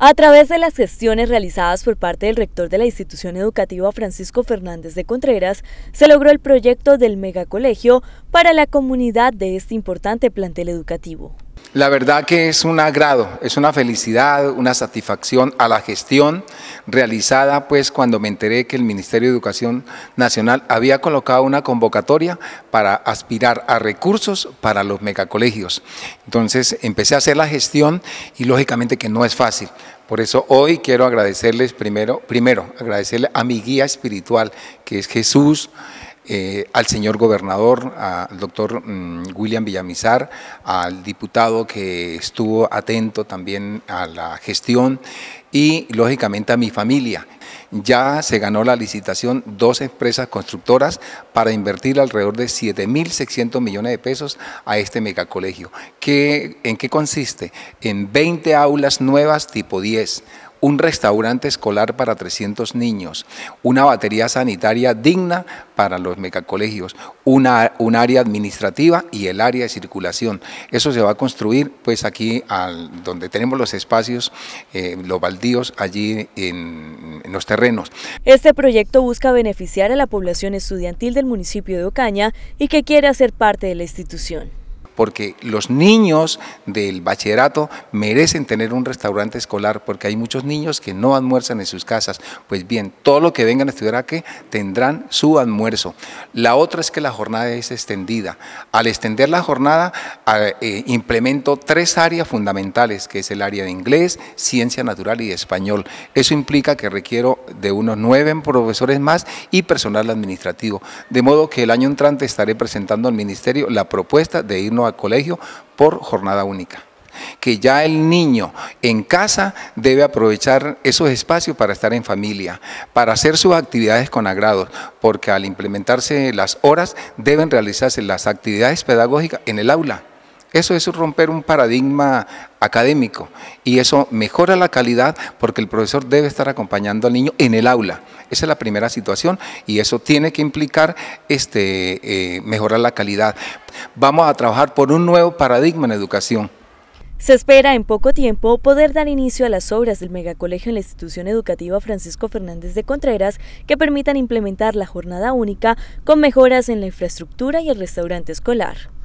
A través de las gestiones realizadas por parte del rector de la institución educativa Francisco Fernández de Contreras, se logró el proyecto del megacolegio para la comunidad de este importante plantel educativo. La verdad que es un agrado, es una felicidad, una satisfacción a la gestión realizada, pues cuando me enteré que el Ministerio de Educación Nacional había colocado una convocatoria para aspirar a recursos para los megacolegios. Entonces empecé a hacer la gestión y lógicamente que no es fácil. Por eso hoy quiero agradecerles primero, primero agradecerle a mi guía espiritual, que es Jesús, eh, al señor gobernador, al doctor mm, William Villamizar, al diputado que estuvo atento también a la gestión y lógicamente a mi familia. Ya se ganó la licitación dos empresas constructoras para invertir alrededor de 7.600 millones de pesos a este megacolegio. ¿En qué consiste? En 20 aulas nuevas tipo 10 un restaurante escolar para 300 niños, una batería sanitaria digna para los mecacolegios, una, un área administrativa y el área de circulación. Eso se va a construir pues aquí donde tenemos los espacios, eh, los baldíos allí en, en los terrenos. Este proyecto busca beneficiar a la población estudiantil del municipio de Ocaña y que quiere ser parte de la institución porque los niños del bachillerato merecen tener un restaurante escolar, porque hay muchos niños que no almuerzan en sus casas. Pues bien, todo lo que vengan a estudiar aquí tendrán su almuerzo. La otra es que la jornada es extendida. Al extender la jornada, eh, implemento tres áreas fundamentales, que es el área de inglés, ciencia natural y español. Eso implica que requiero de unos nueve profesores más y personal administrativo. De modo que el año entrante estaré presentando al Ministerio la propuesta de irnos a colegio por jornada única que ya el niño en casa debe aprovechar esos espacios para estar en familia, para hacer sus actividades con agrado, porque al implementarse las horas deben realizarse las actividades pedagógicas en el aula. Eso es romper un paradigma académico y eso mejora la calidad porque el profesor debe estar acompañando al niño en el aula. Esa es la primera situación y eso tiene que implicar este, eh, mejorar la calidad. Vamos a trabajar por un nuevo paradigma en educación. Se espera en poco tiempo poder dar inicio a las obras del megacolegio en la institución educativa Francisco Fernández de Contreras que permitan implementar la jornada única con mejoras en la infraestructura y el restaurante escolar.